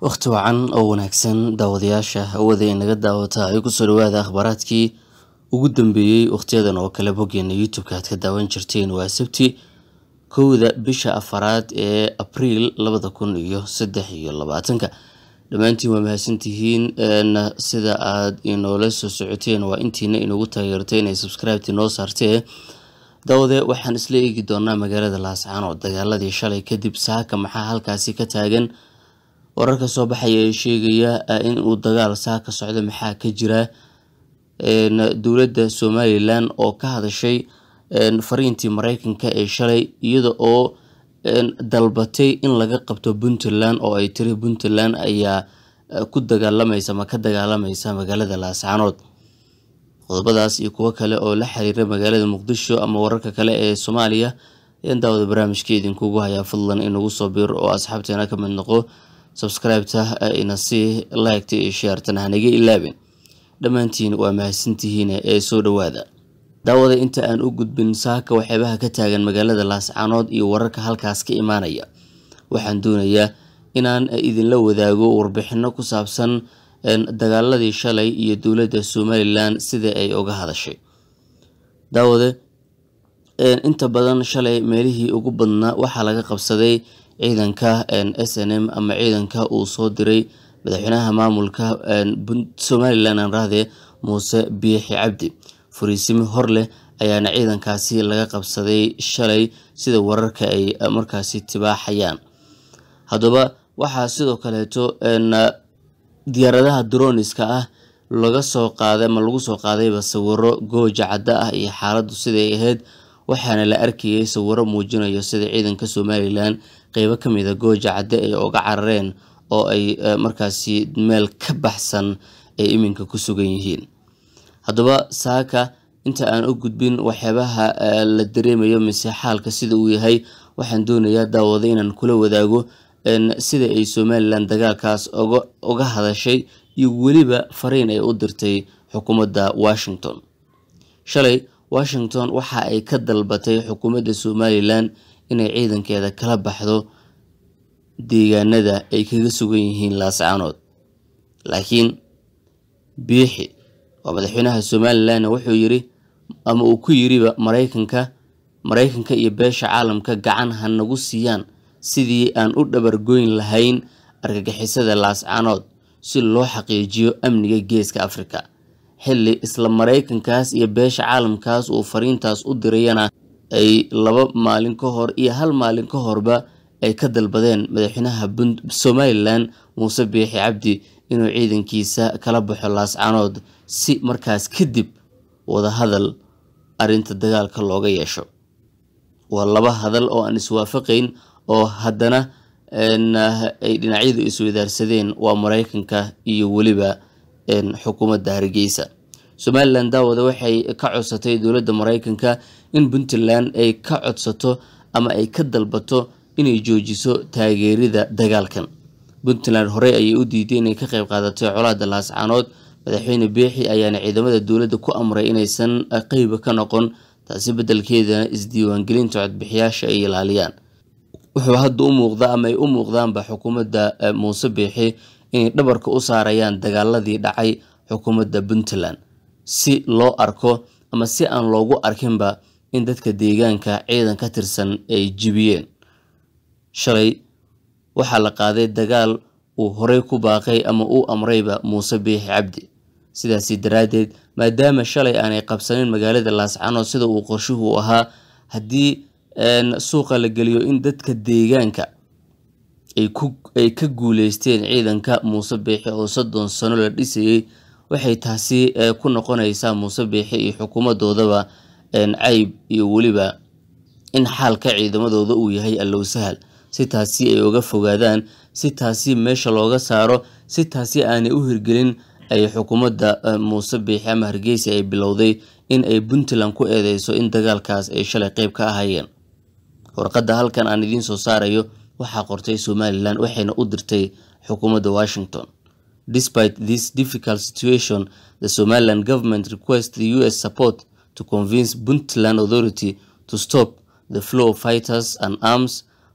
waqhti wacan oo wanaagsan daawadayaasha hawada naga daawata ay kusoo dhawaada akhbaaraadkii ugu dambeeyey wakhtiyadan oo kale boggeena youtube-ka aad ka daawan jirteen waa sabti kowda bisha afaraad ee abriil labada kun iyo saddex iyo labaatanka dhammaantiin waa mahadsantihiin eh, na sida aad inoola soo socoteen waa intiina inugu taageertay inay subscribeti noo saartee daawade waxaan isla eegi doonaa magaalada laascaan oo dagaaladii shalay kadib saaka maxaa halkaasi ka taagan Wararka soo baxaya ee sheegaya ah, in dagaal saaka ka socdo maxaa ka jira dowladda somalilan oo ka hadashay fariintii Mareykanka ee shalay iyada oo dalbatay in laga qabto Puntland oo ay tiri Puntland ayaa eh, ku dagaalamaysa ama ka dagaalamaysa magaalada Laascaanood qodobadaas iyo kuwo kale oo la xiriira magaalada Muqdisho ama wararka kale ee Soomaaliya ayaan daawada barnaamijka idinkugu hayaa fadlan inagu soo biir oo asxaabteena ka mid noqo sabskraibta ah, inasi laagta iyo sheertana hanaga ilaabin dhammaantiin waa mahadsantihiin ee soo dhowaada daawada inta aan u gudbin saaka waxyaabaha ka taagan magaalada laascaanood iyo wararka halkaas ka imaanaya waxaan doonayaa inaan ah, idinla wadaago warbixino ku saabsan dagaaladii shalay iyo dowladda somalilan sida ay uga hadashay daawade inta badan shalay meelihii ugu badnaa waxaa laga qabsaday ciidanka n s m ama ciidanka uu soo diray madaxweynaha maamulka somalilan aan muuse biixi cabdi fariisimo hor leh ayaana ciidankaasi laga qabsaday shalay sida wararka ay markaasi tibaaxayaan haddaba waxaa sidoo kaleeto diyaaradaha droniska ah laga soo qaaday ama lagu soo qaadayba sawiro gooja cadda ah iyo xaaladdu siday ahayd waxaana la arkayay sawiro muujinaya sida ciidanka somalilan qeybo ka mida ah gooja cadde ay oga carareen oo ay eh, markaasi meel ka baxsan ay iminka ku sugan yihiin haddaba saaka inta aan u gudbin waxyaabaha eh, la dareemayo mise xaalka sida uu yahay waxaan doonayaa daawada inaan kula wadaago sida ay somalilan dagaalkaas uga hadashay iyo weliba fariin ay u dirtay xukuumadda washington shalay washington waxa ay ka dalbatay xukuumadda somalilan inay ciidankeeda kala baxdo deegaanada ay kaga sugan yihiin laascaanood laakiin biixi oo madaxweynaha somalilan wuxuu yiri ama uu ku yiriba maraykanka maraykanka iyo beesha caalamka gacan ha nagu siiyaan sidii aan u dhabargoyn lahayn argagixisada laascaanood si loo xaqiijiyo amniga geeska afrika xilli isla maraykankaas iyo beesha caalamkaas uu fariintaas u dirayana ay laba maalin ka hor iyo hal maalin ka horba ay ka dalbadeen madaxweynaha somalilan muuse biixi cabdi inuu ciidankiisa kala baxo laascanood si markaas kadib wadahadal arinta dagaalka looga yeesho waa laba hadal oo aan iswaafaqayn oo haddana eh, ay dhinacyadu iswadaarsadeen waa maraykanka iyo weliba xukuumadda hargeysa somaliland daawada waxay ka codsatay dowladda mareykanka in puntland ay ka codsato ama ay ka dalbato inay joojiso taageerida dagaalkan puntland horey ayay u diiday inay ka qayb qaadatay colaada laascaanood madaxweyne beexi ayaana ciidamada dowladda ku amray inaysan e, qeyba ka noqon taasi beddelkeedana isdiiwaangelinta codbixiyaasha ay ilaaliyaan wuxuu hadda u muuqdaa ama ay u muuqdaanba xukuumadda e, muuse beexi inay dhabarka u saarayaan dagaaladii dhacay xukuumadda puntland si loo arko ama si aan loogu arkinba in dadka deegaanka ciidan ka tirsan ay jibiyeen shalay waxaa la qaaday dagaal uu horey ku baaqay ama uu amrayba muuse biixi cabdi sidaasi daraaddeed maadaama shalay aanay qabsanin magaalada laascanood sida uu qorshuhu ahaa haddii suuqa la geliyo in dadka deegaanka ay ka guuleysteen ciidanka muuse biixi oo soddon sano la dhisayey waxay taasi e, ku noqonaysaa muuse biixi iyo xukuumaddoodaba e, cayb iyo weliba in xaalka ciidamadooda uu yahay allow sahal si taasi ay oga fogaadaan si taasi meesha looga saaro si taasi aanay u hirgelin ay xukuumadda e, muuse biixi ama hargeysa ay bilowday in ay puntland ku eedeyso in dagaalkaas ay shalay qeyb ka ahaayeen warqadda halkan aan idiin soo saarayo waxaa qortay somalilan waxayna u dirtay xukuumadda washington despite this difficult situation the somaliland government requests the u s support to convince puntland authority to stop the flow of fighters and arms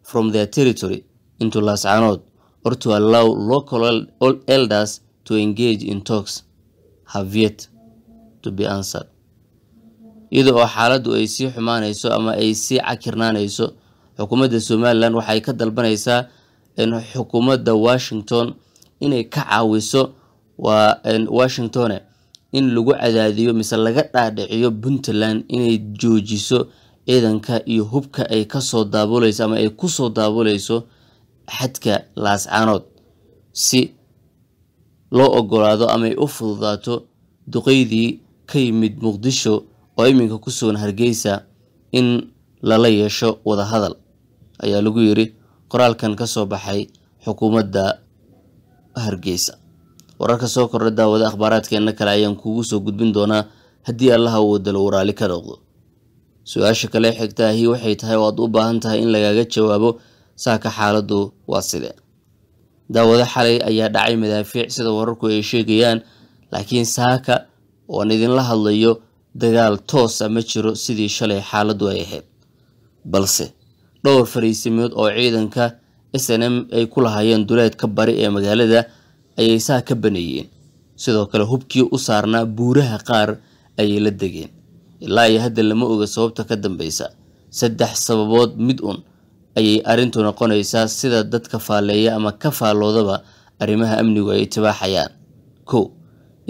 from their territory into laascanood or to allow local elders to engage in talks have yet to be answered iyada oo xaaladdu ay sii xumaanayso ama ay sii cakirnaanayso xukuumadda somalilan waxay ka dalbanaysaa xukuumadda washington inay ka caawiso washingtone in lagu cadaadiyo mise laga dhaadhiciyo puntland inay joojiso ciidanka iyo hubka ay kasoo daabuleyso ama ay kusoo daabuleyso xadka laascaanood si loo ogolaado ama ay u fududaato duqeydii ka yimid muqdisho oo iminka ku hargeysa in lala yeesho wadahadal ayaa lagu yiri qoraalkan kasoo baxay xukuumadda hargeysa wararka soo kordha daawada akhbaaraadkeenna kale ayaan kuugu soo gudbin doonaa haddii allaha uu wadalo waraali ka noqdo su-aasha kale xigta ahi waxay tahay oo aad u baahan tahay in lagaaga jawaabo saaka xaaladdu waa sidee daawado xalay ayaa dhacay madaafiic sida wararku ay sheegayaan laakiin saaka ooan idinla hadlayo dagaal toosa ah ma jiro sidii shalay xaaladdu ay ahayd balse dhowr fariisimood oo ciidanka s n m ay ku lahaayeen duleedka bari ee magaalada ayay saa ka baneeyeen sidoo kale hubkii u saarnaa buuraha qaar ayay la degeen ilaa iyo hadda lama oga sababta ka dambeysa saddex sababood mid un ayay arrintu noqonaysaa sida dadka faalleeya ama ka faalloodaba arrimaha amnigu ay itibaaxayaan ko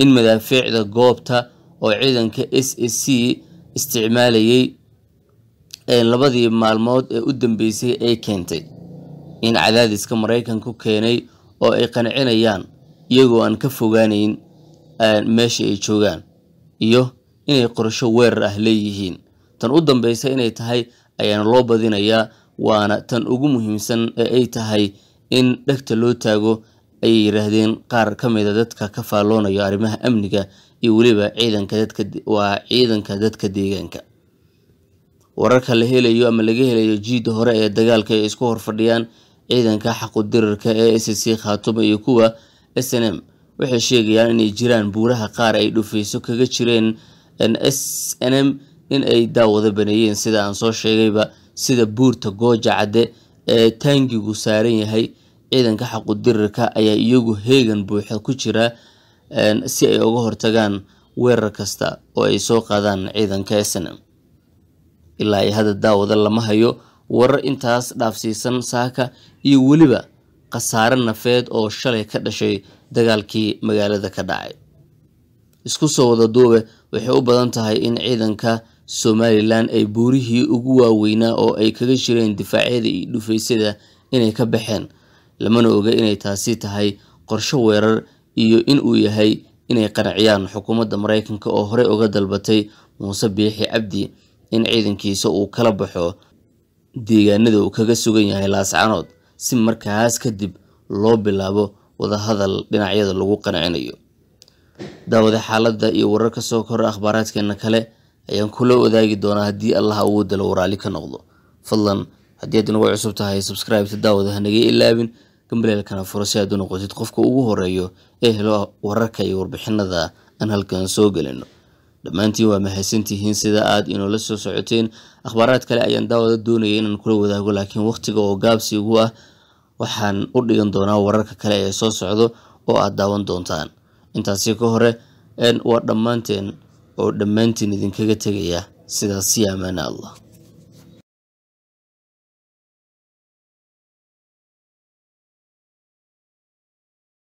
in madaafiicda goobta oo ciidanka s a c isticmaalayay labadii maalmood ee u dambeysay ay keentay in cadaadiska maraykanku keenay oo ay qancinayaan iyagoo aan ka fogaanayn meesha ay joogaan iyo inay qorsho weerar ah leeyihiin tan u dambeysa inay tahay ayaana loo badinayaa waana tan ugu muhiimsan ee ay tahay in dhegta loo taago ayay yidhaahdeen qaar ka mida ah dadka ka faalloonaya arrimaha amniga iyo weliba ciidanka dadka waa ciidanka dadka deegaanka wararka la helayo ama laga helayo jiida hore ee dagaalka ay isku horfadhiyaan ciidanka xaqudirirka ee s c khaatume iyo kuwa s n m waxay sheegayaan inay jiraan buuraha qaar ay dhufeyso kaga jireen s n m in ay daawada baneeyeen sida aan soo sheegayba sida buurta gooja cadde ee taangigu saaran yahay ciidanka xaqudirirka ayaa iyagu heegan buuxa ku jira si ay uga hortagaan weerar kasta oo ay soo qaadaan ciidanka s n m ilaa iyo hadda daawada lama hayo warar intaas dhaafsiisan saaka iyo weliba khasaare nafeed oo shalay ka dhashay dagaalkii magaalada ka dhacay isku soo wada duube waxay u badan tahay in ciidanka somalilan ay buurihii ugu waaweynaa oo ay kaga jireen difaacyada iyo dhufaysyada inay ka baxeen lamana oga inay taasi tahay qorsho weerar iyo in uu yahay inay qanciyaan xukuumadda maraykanka oo horey uga dalbatay muuse biixi cabdi in ciidankiisa uu kala baxo deegaanada uu kaga sugan yahay laascanood si markaas kadib loo bilaabo wadahadal dhinacyada lagu qanacinayo daawada xaaladda iyo warar ka soo kora akhbaaraadkeena kale ayaan kula wadaagi doonaa haddii allah ugu dalo waraali ka noqdo fadlan haddii aad nagu cusub tahay subscribeta daawada hanaga ilaabin gambaleelkana furo si aad u noqotid qofka ugu horeeyo ee helo wararka iyo warbixinada aan halkan soo gelino dhammaantiin waa mahadsantihiin sida aad inoola soo socoteen akhbaaraad kale ayaan daawada doonaya inaan kula wadaago laakiin wakhtiga oo gaabsi ugu ah waxaan u dhigan doonaa wararka kale ee soo socdo oo aad daawan doontaan intaasi ka hore waa dhammaanteen oo dhammaantiin idinkaga tegaya sidaas si amaana allah